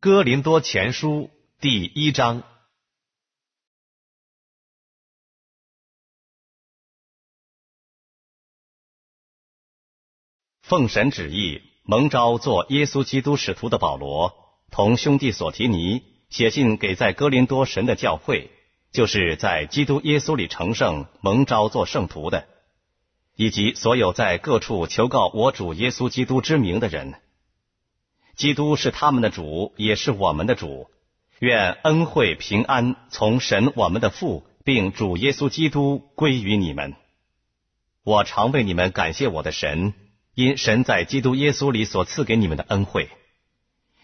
《哥林多前书》第一章，奉神旨意蒙召做耶稣基督使徒的保罗，同兄弟索提尼，写信给在哥林多神的教会，就是在基督耶稣里成圣蒙召做圣徒的，以及所有在各处求告我主耶稣基督之名的人。基督是他们的主，也是我们的主。愿恩惠平安从神我们的父，并主耶稣基督归于你们。我常为你们感谢我的神，因神在基督耶稣里所赐给你们的恩惠，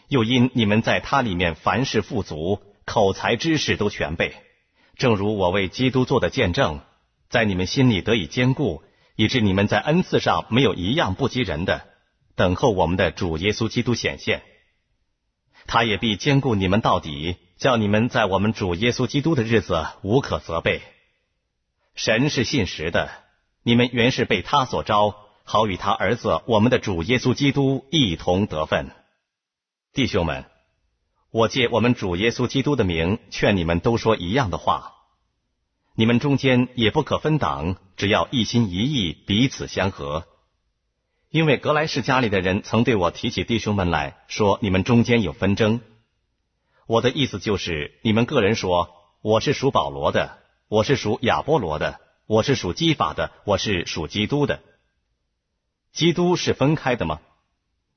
又因你们在他里面凡事富足，口才知识都全备，正如我为基督做的见证，在你们心里得以坚固，以致你们在恩赐上没有一样不及人的。等候我们的主耶稣基督显现，他也必兼顾你们到底，叫你们在我们主耶稣基督的日子无可责备。神是信实的，你们原是被他所招，好与他儿子我们的主耶稣基督一同得分。弟兄们，我借我们主耶稣基督的名劝你们都说一样的话，你们中间也不可分党，只要一心一意，彼此相合。因为格莱士家里的人曾对我提起弟兄们来说，你们中间有纷争。我的意思就是，你们个人说，我是属保罗的，我是属亚波罗的，我是属基法的，我是属基督的。基督是分开的吗？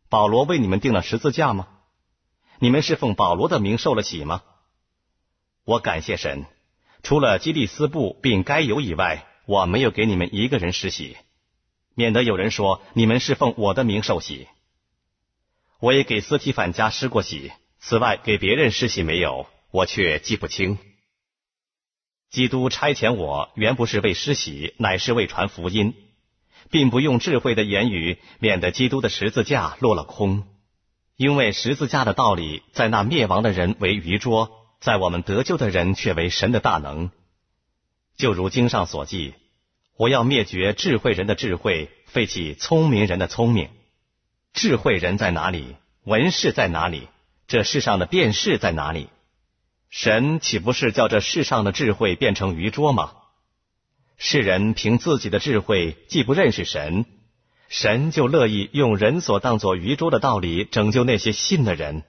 保罗为你们定了十字架吗？你们是奉保罗的名受了洗吗？我感谢神，除了基利斯布并该有以外，我没有给你们一个人施洗。免得有人说你们是奉我的名受喜。我也给斯提凡家施过喜，此外给别人施喜没有，我却记不清。基督差遣我，原不是为施喜，乃是为传福音，并不用智慧的言语，免得基督的十字架落了空。因为十字架的道理，在那灭亡的人为愚拙，在我们得救的人却为神的大能。就如经上所记。我要灭绝智慧人的智慧，废弃聪明人的聪明。智慧人在哪里？文士在哪里？这世上的辨士在哪里？神岂不是叫这世上的智慧变成愚拙吗？世人凭自己的智慧既不认识神，神就乐意用人所当作愚拙的道理拯救那些信的人，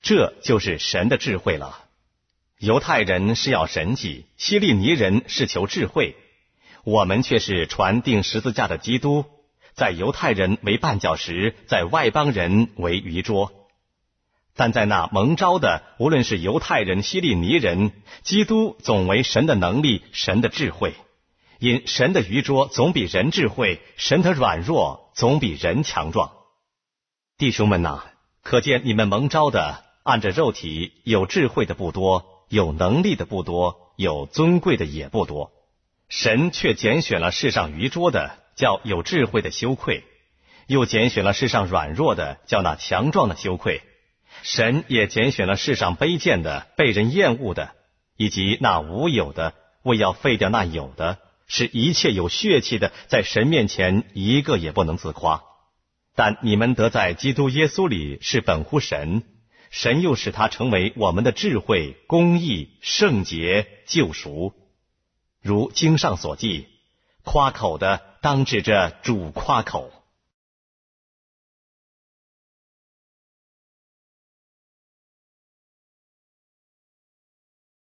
这就是神的智慧了。犹太人是要神迹，希利尼人是求智慧。我们却是传定十字架的基督，在犹太人为绊脚石，在外邦人为愚拙；但在那蒙招的，无论是犹太人、希利尼人，基督总为神的能力、神的智慧，因神的愚拙总比人智慧，神的软弱总比人强壮。弟兄们呐，可见你们蒙招的，按着肉体有智慧的不多，有能力的不多，有尊贵的也不多。神却拣选了世上愚拙的，叫有智慧的羞愧；又拣选了世上软弱的，叫那强壮的羞愧。神也拣选了世上卑贱的、被人厌恶的，以及那无有的，为要废掉那有的，使一切有血气的在神面前一个也不能自夸。但你们得在基督耶稣里是本乎神，神又使他成为我们的智慧、公义、圣洁、救赎。如经上所记，夸口的当指着主夸口。